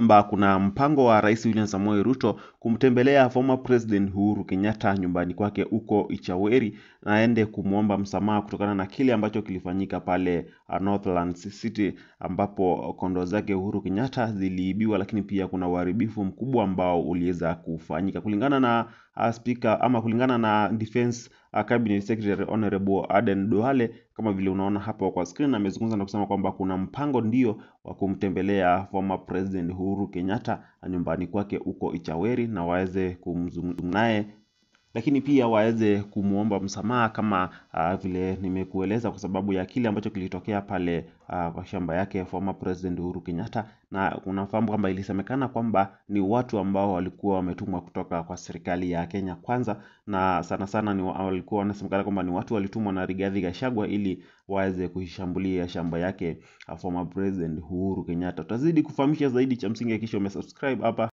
kwamba kuna mpango wa Rais William Samoei Ruto kumtembelea former president Uhuru Kenyatta nyumbani kwake huko Ichaweri na aende kumwomba msamaha kutokana na kile ambacho kilifanyika pale Northlands City ambapo kondo zake Uhuru Kenyatta ziliibiwa, lakini pia kuna uharibifu mkubwa ambao uliweza kufanyika kulingana na ah, speaker ama kulingana na defense ah, Cabinet Secretary Honorable Aden Duale, kama vile unaona hapo kwa screen, amezungumza na kusema kwamba kuna mpango ndio wa kumtembelea former president Uhuru Uhuru Kenyatta nyumbani kwake huko Ichaweri na waweze kumzungumza naye lakini pia waweze kumuomba msamaha kama ah, vile nimekueleza kwa sababu ya kile ambacho kilitokea pale ah, kwa shamba yake former president Uhuru Kenyatta na unafahamu kwamba ilisemekana kwamba ni watu ambao walikuwa wametumwa kutoka kwa serikali ya Kenya kwanza na sana sana ni walikuwa wanasemekana kwamba ni watu walitumwa na Rigathi Gachagua ili waweze kuishambulia shamba yake ah, former president Uhuru Kenyatta. Tutazidi kufahamisha zaidi cha msingi hakikisha umesubscribe hapa.